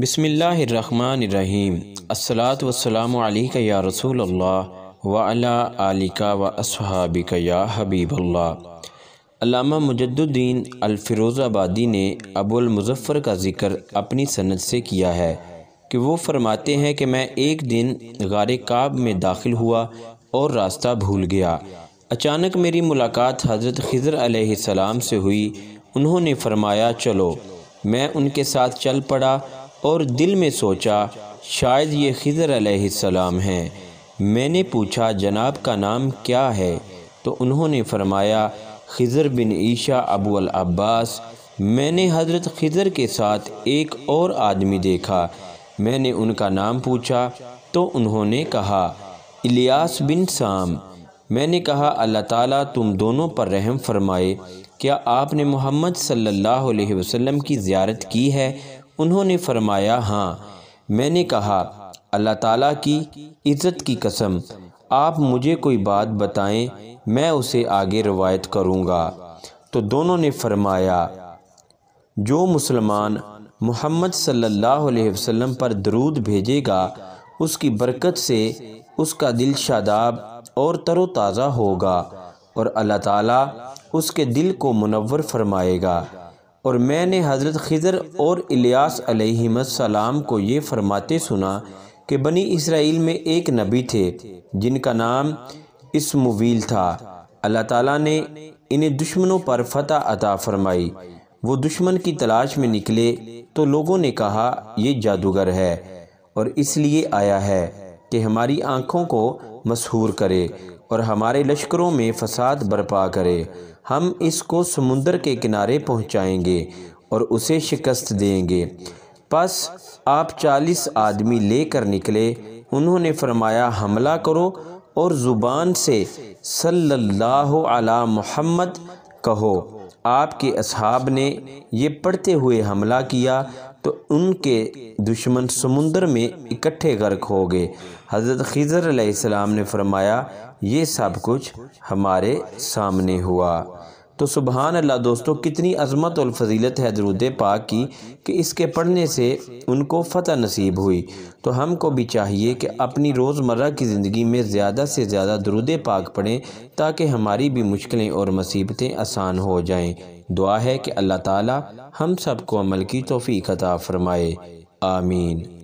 बसमीम् असलात वसलाम का या रसूल अल्लाह व अला आलिका व असहाबिका या हबीबल्ला मुजद्दीन अलफिरोज़ाबादी ने अबुल मुजफ़्फ़र का ज़िक्र अपनी सनद से किया है कि वो फरमाते हैं कि मैं एक दिन गार काब में दाखिल हुआ और रास्ता भूल गया अचानक मेरी मुलाकात हज़रत खज़र अलैहिस्सलाम से हुई उन्होंने फरमाया चलो मैं उनके साथ चल पड़ा और दिल में सोचा शायद ये खिजर अलैहिस्सलाम हैं मैंने पूछा जनाब का नाम क्या है तो उन्होंने फरमाया खिजर बिन ईशा अबू अल अब्बास मैंने हजरत खिजर के साथ एक और आदमी देखा मैंने उनका नाम पूछा तो उन्होंने कहा इलियास बिन साम मैंने कहा अल्लाह ताला तुम दोनों पर रहम फरमाए क्या आपने मोहम्मद सल्लल्लाहु अलैहि वसल्लम की ज़्यारत की है उन्होंने फरमाया हाँ मैंने कहा अल्लाह ताला की इज़्ज़त की कसम आप मुझे कोई बात बताएं मैं उसे आगे रवायत करूँगा तो दोनों ने फरमाया जो मुसलमान मोहम्मद सल्लल्लाहु अलैहि वसल्लम पर दरूद भेजेगा उसकी बरकत से उसका दिल शादाब और तरोताज़ा होगा और अल्लाह ताला उसके दिल को मुनवर फरमाएगा और मैंने हज़रत खिज़र और इलियास सलाम को ये फरमाते सुना कि बनी इसराइल में एक नबी थे जिनका नाम इसमुवील था अल्लाह ताला ने इन्हें दुश्मनों पर फतह अता फरमाई वो दुश्मन की तलाश में निकले तो लोगों ने कहा ये जादूगर है और इसलिए आया है कि हमारी आँखों को मशहूर करे और हमारे लश्करों में फसाद बर्पा करे हम इसको समुंदर के किनारे पहुँचाएँगे और उसे शिकस्त देंगे बस आप चालीस आदमी लेकर निकले उन्होंने फरमाया हमला करो और ज़ुबान से सल्लल्लाहु अला मोहम्मद कहो आपके असहाब ने ये पढ़ते हुए हमला किया तो उनके दुश्मन समुंदर में इकट्ठे गर्क हो गए हज़रत खिजर अलैहिस्सलाम ने फरमाया ये सब कुछ हमारे सामने हुआ तो सुबहान अल्लाह दोस्तों कितनी अजमत और फजीलत है दरुद पाक की कि इसके पढ़ने से उनको फ़तह नसीब हुई तो हमको भी चाहिए कि अपनी रोज़मर्रा की ज़िंदगी में ज़्यादा से ज़्यादा दरुद पाक पढ़ें ताकि हमारी भी मुश्किलें और मुसीबतें आसान हो जाएं दुआ है कि अल्लाह ताला हम सब को अमल की तोफ़ी अता फ़रमाए आमीन